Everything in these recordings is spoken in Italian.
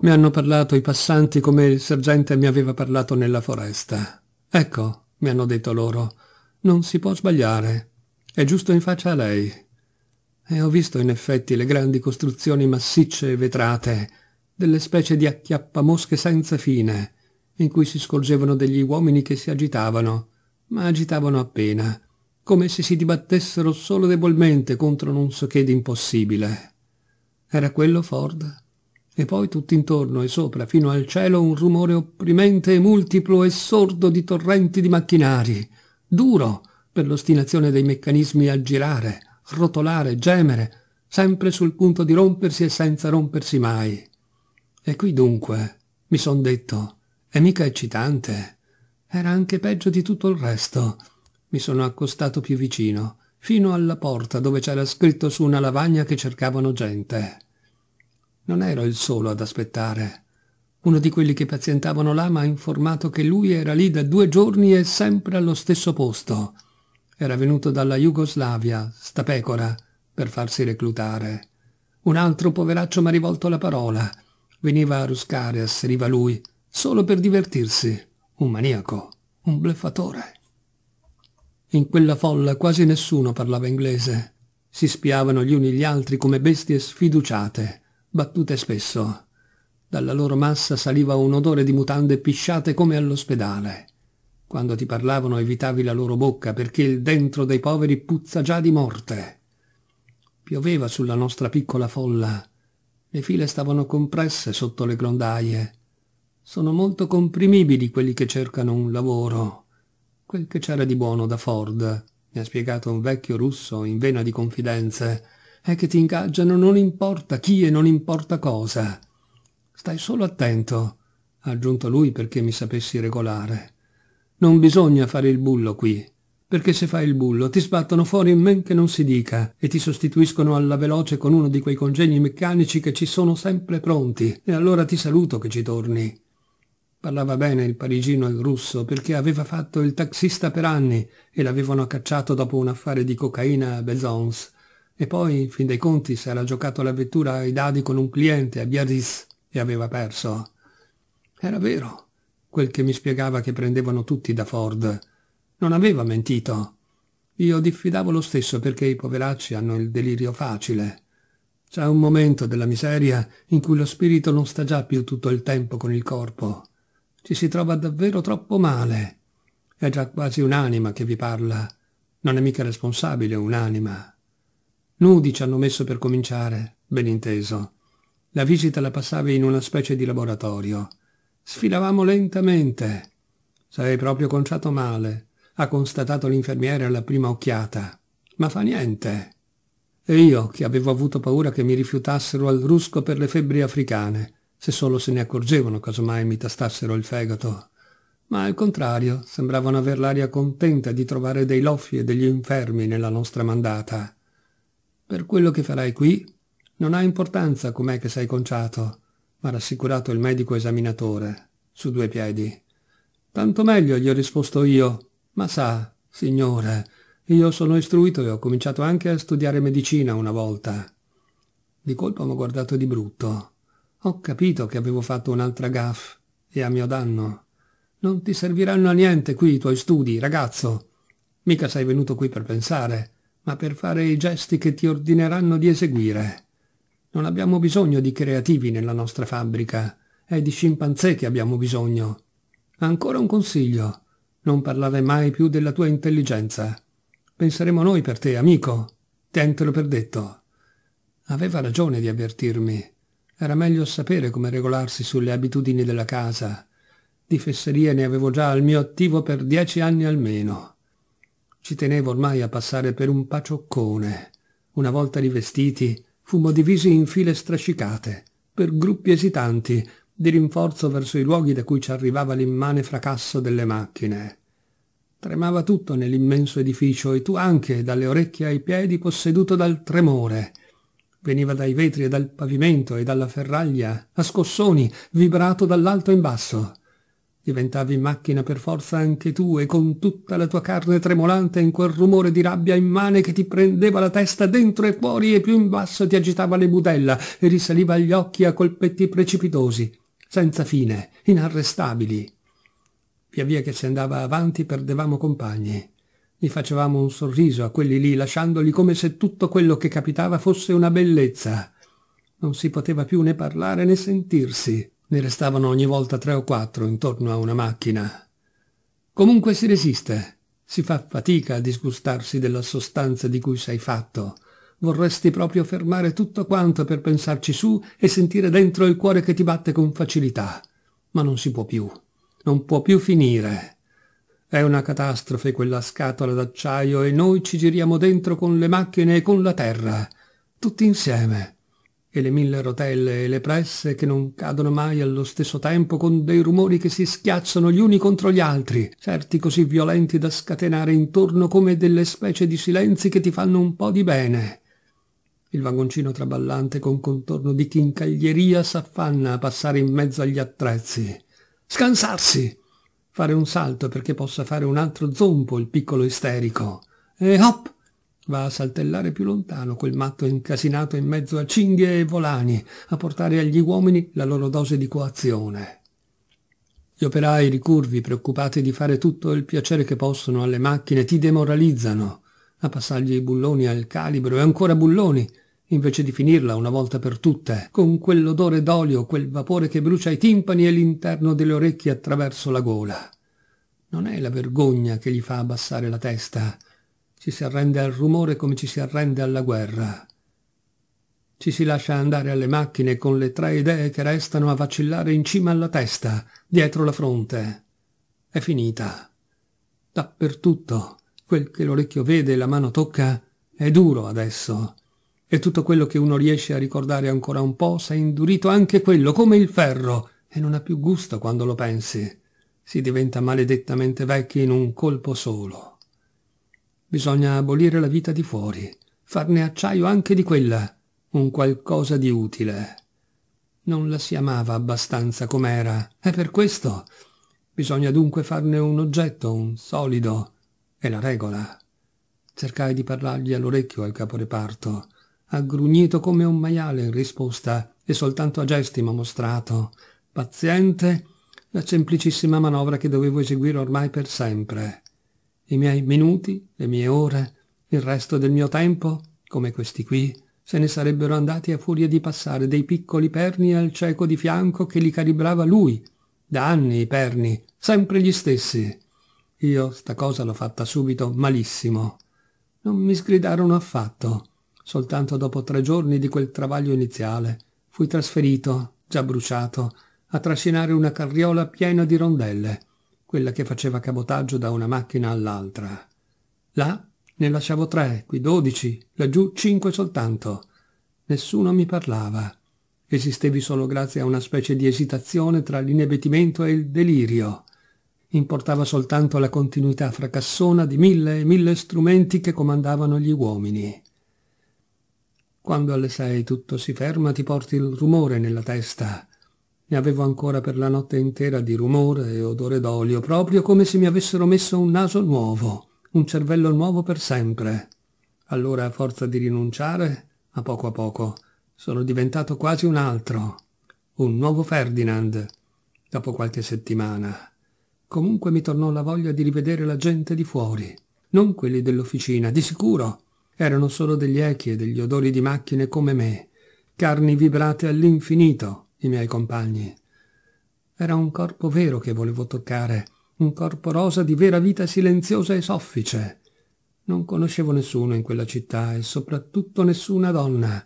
Mi hanno parlato i passanti come il sergente mi aveva parlato nella foresta. Ecco, mi hanno detto loro, non si può sbagliare. È giusto in faccia a lei. E ho visto in effetti le grandi costruzioni massicce e vetrate, delle specie di acchiappamosche senza fine, in cui si scorgevano degli uomini che si agitavano, ma agitavano appena, come se si dibattessero solo debolmente contro non so che d'impossibile. Era quello Ford? e poi tutt'intorno e sopra fino al cielo un rumore opprimente e multiplo e sordo di torrenti di macchinari, duro per l'ostinazione dei meccanismi a girare, rotolare, gemere, sempre sul punto di rompersi e senza rompersi mai. E qui dunque, mi son detto, è mica eccitante. Era anche peggio di tutto il resto. Mi sono accostato più vicino, fino alla porta dove c'era scritto su una lavagna che cercavano gente. Non ero il solo ad aspettare. Uno di quelli che pazientavano là mi ha informato che lui era lì da due giorni e sempre allo stesso posto. Era venuto dalla Jugoslavia, sta pecora, per farsi reclutare. Un altro poveraccio mi ha rivolto la parola. Veniva a ruscare, asseriva lui, solo per divertirsi. Un maniaco, un bleffatore. In quella folla quasi nessuno parlava inglese. Si spiavano gli uni gli altri come bestie sfiduciate battute spesso. Dalla loro massa saliva un odore di mutande pisciate come all'ospedale. Quando ti parlavano evitavi la loro bocca perché il dentro dei poveri puzza già di morte. Pioveva sulla nostra piccola folla. Le file stavano compresse sotto le grondaie. Sono molto comprimibili quelli che cercano un lavoro. Quel che c'era di buono da Ford, mi ha spiegato un vecchio russo in vena di confidenze è che ti ingaggiano non importa chi e non importa cosa. Stai solo attento, ha aggiunto lui perché mi sapessi regolare. Non bisogna fare il bullo qui, perché se fai il bullo ti sbattono fuori in men che non si dica e ti sostituiscono alla veloce con uno di quei congegni meccanici che ci sono sempre pronti, e allora ti saluto che ci torni. Parlava bene il parigino e il russo perché aveva fatto il taxista per anni e l'avevano cacciato dopo un affare di cocaina a Besons. E poi, in fin dei conti, si era giocato la vettura ai dadi con un cliente a Biarritz e aveva perso. Era vero, quel che mi spiegava che prendevano tutti da Ford. Non aveva mentito. Io diffidavo lo stesso perché i poveracci hanno il delirio facile. C'è un momento della miseria in cui lo spirito non sta già più tutto il tempo con il corpo. Ci si trova davvero troppo male. È già quasi un'anima che vi parla. Non è mica responsabile un'anima. Nudi ci hanno messo per cominciare, ben inteso. La visita la passavi in una specie di laboratorio. Sfilavamo lentamente. Sei proprio conciato male, ha constatato l'infermiere alla prima occhiata. Ma fa niente. E io, che avevo avuto paura che mi rifiutassero al rusco per le febbri africane, se solo se ne accorgevano casomai mi tastassero il fegato. Ma al contrario, sembravano aver l'aria contenta di trovare dei loffi e degli infermi nella nostra mandata. Per quello che farai qui non ha importanza com'è che sei conciato, m'ha rassicurato il medico esaminatore, su due piedi. Tanto meglio, gli ho risposto io. Ma sa, signore, io sono istruito e ho cominciato anche a studiare medicina una volta. Di colpo mi ho guardato di brutto. Ho capito che avevo fatto un'altra gaff e a mio danno. Non ti serviranno a niente qui i tuoi studi, ragazzo. Mica sei venuto qui per pensare ma per fare i gesti che ti ordineranno di eseguire. Non abbiamo bisogno di creativi nella nostra fabbrica, è di scimpanzé che abbiamo bisogno. Ancora un consiglio, non parlare mai più della tua intelligenza. Penseremo noi per te, amico. Tentelo per detto. Aveva ragione di avvertirmi. Era meglio sapere come regolarsi sulle abitudini della casa. Di fesserie ne avevo già al mio attivo per dieci anni almeno. Ci tenevo ormai a passare per un pacioccone. Una volta rivestiti, fummo divisi in file strascicate, per gruppi esitanti, di rinforzo verso i luoghi da cui ci arrivava l'immane fracasso delle macchine. Tremava tutto nell'immenso edificio e tu anche, dalle orecchie ai piedi, posseduto dal tremore. Veniva dai vetri e dal pavimento e dalla ferraglia, a scossoni, vibrato dall'alto in basso. Diventavi macchina per forza anche tu e con tutta la tua carne tremolante in quel rumore di rabbia immane che ti prendeva la testa dentro e fuori e più in basso ti agitava le budella e risaliva agli occhi a colpetti precipitosi, senza fine, inarrestabili. Via via che si andava avanti perdevamo compagni. Gli facevamo un sorriso a quelli lì, lasciandoli come se tutto quello che capitava fosse una bellezza. Non si poteva più né parlare né sentirsi. Ne restavano ogni volta tre o quattro intorno a una macchina. Comunque si resiste, si fa fatica a disgustarsi della sostanza di cui sei fatto. Vorresti proprio fermare tutto quanto per pensarci su e sentire dentro il cuore che ti batte con facilità. Ma non si può più. Non può più finire. È una catastrofe quella scatola d'acciaio e noi ci giriamo dentro con le macchine e con la terra, tutti insieme e le mille rotelle e le presse che non cadono mai allo stesso tempo con dei rumori che si schiacciano gli uni contro gli altri, certi così violenti da scatenare intorno come delle specie di silenzi che ti fanno un po' di bene. Il vagoncino traballante con contorno di chincaglieria s'affanna a passare in mezzo agli attrezzi. Scansarsi! Fare un salto perché possa fare un altro zompo il piccolo isterico. E hop! Va a saltellare più lontano quel matto incasinato in mezzo a cinghie e volani, a portare agli uomini la loro dose di coazione. Gli operai ricurvi, preoccupati di fare tutto il piacere che possono alle macchine, ti demoralizzano, a passargli i bulloni al calibro e ancora bulloni, invece di finirla una volta per tutte, con quell'odore d'olio, quel vapore che brucia i timpani e l'interno delle orecchie attraverso la gola. Non è la vergogna che gli fa abbassare la testa, ci si arrende al rumore come ci si arrende alla guerra. Ci si lascia andare alle macchine con le tre idee che restano a vacillare in cima alla testa, dietro la fronte. È finita. Dappertutto, quel che l'orecchio vede e la mano tocca è duro adesso. E tutto quello che uno riesce a ricordare ancora un po' s'è indurito anche quello, come il ferro, e non ha più gusto quando lo pensi. Si diventa maledettamente vecchi in un colpo solo. Bisogna abolire la vita di fuori, farne acciaio anche di quella, un qualcosa di utile. Non la si amava abbastanza com'era, è per questo. Bisogna dunque farne un oggetto, un solido. È la regola. Cercai di parlargli all'orecchio al caporeparto. Ha grugnito come un maiale in risposta e soltanto a gesti m'ha mostrato, paziente, la semplicissima manovra che dovevo eseguire ormai per sempre i miei minuti, le mie ore, il resto del mio tempo, come questi qui, se ne sarebbero andati a furia di passare dei piccoli perni al cieco di fianco che li calibrava lui. Da anni i perni, sempre gli stessi. Io sta cosa l'ho fatta subito malissimo. Non mi sgridarono affatto. Soltanto dopo tre giorni di quel travaglio iniziale fui trasferito, già bruciato, a trascinare una carriola piena di rondelle quella che faceva cabotaggio da una macchina all'altra. Là ne lasciavo tre, qui dodici, laggiù cinque soltanto. Nessuno mi parlava. Esistevi solo grazie a una specie di esitazione tra l'inebetimento e il delirio. Importava soltanto la continuità fracassona di mille e mille strumenti che comandavano gli uomini. Quando alle sei tutto si ferma ti porti il rumore nella testa. Ne avevo ancora per la notte intera di rumore e odore d'olio, proprio come se mi avessero messo un naso nuovo, un cervello nuovo per sempre. Allora, a forza di rinunciare, a poco a poco, sono diventato quasi un altro, un nuovo Ferdinand, dopo qualche settimana. Comunque mi tornò la voglia di rivedere la gente di fuori, non quelli dell'officina, di sicuro. Erano solo degli echi e degli odori di macchine come me, carni vibrate all'infinito, i miei compagni. Era un corpo vero che volevo toccare, un corpo rosa di vera vita silenziosa e soffice. Non conoscevo nessuno in quella città e soprattutto nessuna donna.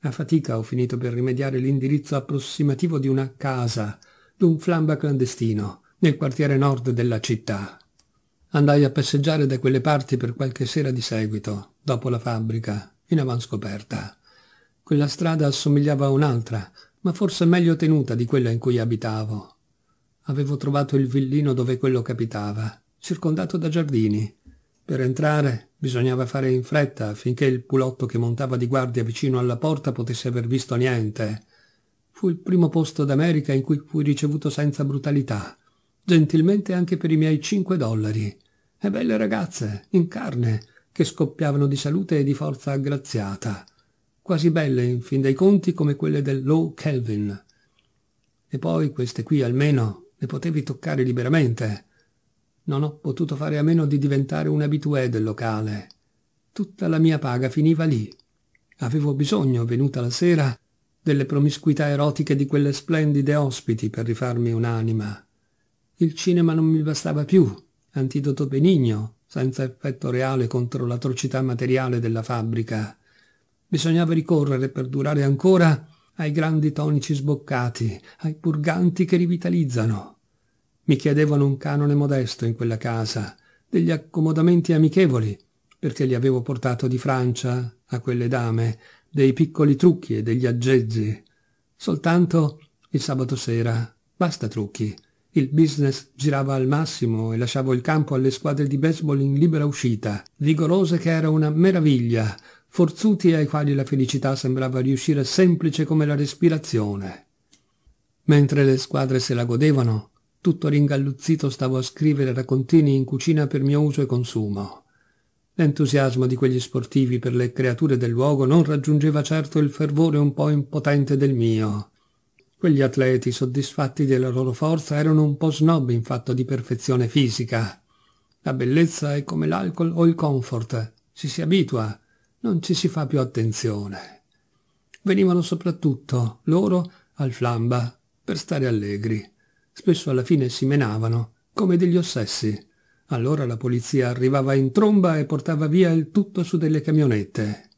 A fatica ho finito per rimediare l'indirizzo approssimativo di una casa, d'un flamba clandestino, nel quartiere nord della città. Andai a passeggiare da quelle parti per qualche sera di seguito, dopo la fabbrica, in avanscoperta. Quella strada assomigliava a un'altra, ma forse meglio tenuta di quella in cui abitavo. Avevo trovato il villino dove quello capitava, circondato da giardini. Per entrare bisognava fare in fretta affinché il pulotto che montava di guardia vicino alla porta potesse aver visto niente. Fu il primo posto d'America in cui fui ricevuto senza brutalità, gentilmente anche per i miei cinque dollari. E belle ragazze, in carne, che scoppiavano di salute e di forza aggraziata quasi belle in fin dei conti come quelle del Low Kelvin. E poi queste qui almeno le potevi toccare liberamente. Non ho potuto fare a meno di diventare un abitué del locale. Tutta la mia paga finiva lì. Avevo bisogno, venuta la sera, delle promiscuità erotiche di quelle splendide ospiti per rifarmi un'anima. Il cinema non mi bastava più, antidoto benigno, senza effetto reale contro l'atrocità materiale della fabbrica. Bisognava ricorrere per durare ancora ai grandi tonici sboccati, ai purganti che rivitalizzano. Mi chiedevano un canone modesto in quella casa, degli accomodamenti amichevoli, perché li avevo portato di Francia a quelle dame, dei piccoli trucchi e degli aggeggi. Soltanto il sabato sera, basta trucchi. Il business girava al massimo e lasciavo il campo alle squadre di baseball in libera uscita, vigorose che era una meraviglia, forzuti ai quali la felicità sembrava riuscire semplice come la respirazione. Mentre le squadre se la godevano, tutto ringalluzzito stavo a scrivere raccontini in cucina per mio uso e consumo. L'entusiasmo di quegli sportivi per le creature del luogo non raggiungeva certo il fervore un po' impotente del mio. Quegli atleti, soddisfatti della loro forza, erano un po' snob in fatto di perfezione fisica. La bellezza è come l'alcol o il comfort, si si abitua, non ci si fa più attenzione. Venivano soprattutto loro al flamba per stare allegri. Spesso alla fine si menavano, come degli ossessi. Allora la polizia arrivava in tromba e portava via il tutto su delle camionette.